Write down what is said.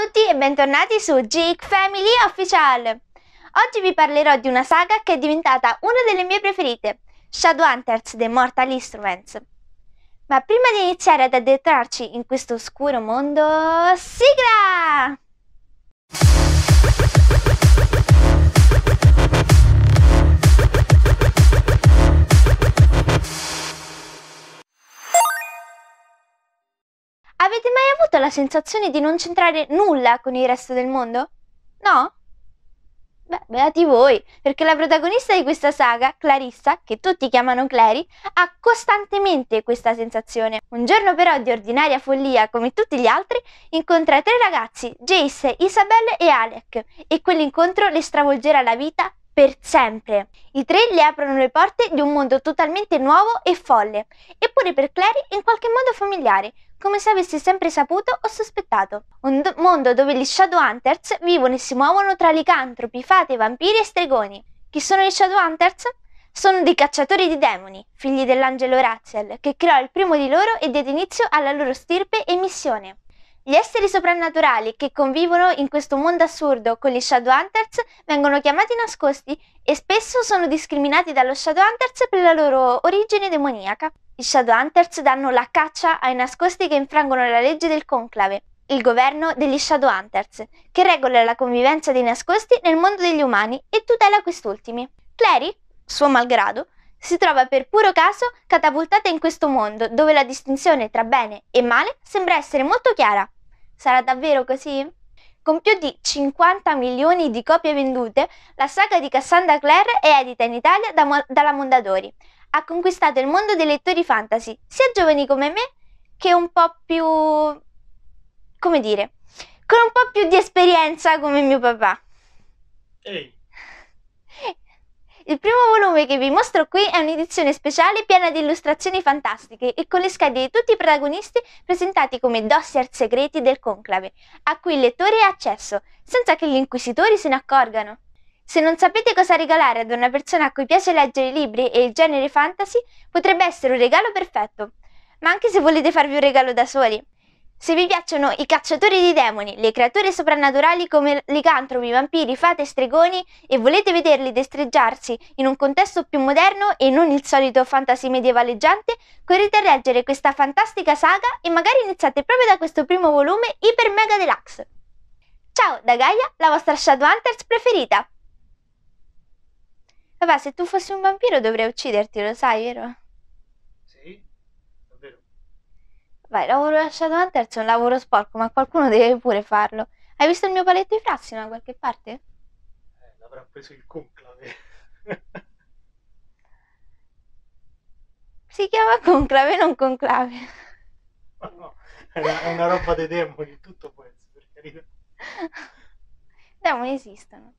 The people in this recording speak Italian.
a tutti e bentornati su Geek Family Official! Oggi vi parlerò di una saga che è diventata una delle mie preferite, Shadowhunters The Mortal Instruments. Ma prima di iniziare ad addentrarci in questo oscuro mondo... Sigla! Avete mai avuto la sensazione di non c'entrare nulla con il resto del mondo? No? Beh, beati voi, perché la protagonista di questa saga, Clarissa, che tutti chiamano Clary, ha costantemente questa sensazione. Un giorno però di ordinaria follia, come tutti gli altri, incontra tre ragazzi, Jace, Isabelle e Alec, e quell'incontro le stravolgerà la vita per sempre. I tre le aprono le porte di un mondo totalmente nuovo e folle, eppure per Clary in qualche modo familiare, come se avessi sempre saputo o sospettato. Un do- mondo dove gli Shadowhunters vivono e si muovono tra licantropi, fate, vampiri e stregoni. Chi sono gli Shadowhunters? Sono dei cacciatori di demoni, figli dell'angelo Razziel, che creò il primo di loro e diede inizio alla loro stirpe e missione. Gli esseri soprannaturali che convivono in questo mondo assurdo con gli Shadowhunters vengono chiamati nascosti e spesso sono discriminati dallo Shadowhunters per la loro origine demoniaca. I Shadowhunters danno la caccia ai nascosti che infrangono la legge del conclave, il governo degli Shadowhunters, che regola la convivenza dei nascosti nel mondo degli umani e tutela quest'ultimi. Clary, suo malgrado, si trova per puro caso catapultata in questo mondo dove la distinzione tra bene e male sembra essere molto chiara. Sarà davvero così? Con più di 50 milioni di copie vendute, la saga di Cassandra Clare è edita in Italia da Mo- dalla Mondadori, ha conquistato il mondo dei lettori fantasy, sia giovani come me che un po' più... come dire, con un po' più di esperienza come mio papà. Ehi. Il primo volume che vi mostro qui è un'edizione speciale piena di illustrazioni fantastiche e con le schede di tutti i protagonisti presentati come dossier segreti del conclave, a cui il lettore ha accesso, senza che gli inquisitori se ne accorgano. Se non sapete cosa regalare ad una persona a cui piace leggere libri e il genere fantasy, potrebbe essere un regalo perfetto. Ma anche se volete farvi un regalo da soli. Se vi piacciono i cacciatori di demoni, le creature soprannaturali come licantropi, vampiri, fate e stregoni e volete vederli destreggiarsi in un contesto più moderno e non il solito fantasy medievaleggiante, correte a leggere questa fantastica saga e magari iniziate proprio da questo primo volume iper mega deluxe. Ciao da Gaia, la vostra Shadowhunters preferita! Papà, se tu fossi un vampiro dovrei ucciderti, lo sai, vero? Sì, davvero. Vai, lavoro lasciato al terzo è un lavoro sporco, ma qualcuno deve pure farlo. Hai visto il mio paletto di frassi da qualche parte? Eh, l'avrà preso il conclave. si chiama conclave, non conclave. Ma no, è una, roba dei demoni, tutto può essere, per carità. I Demoni esistono.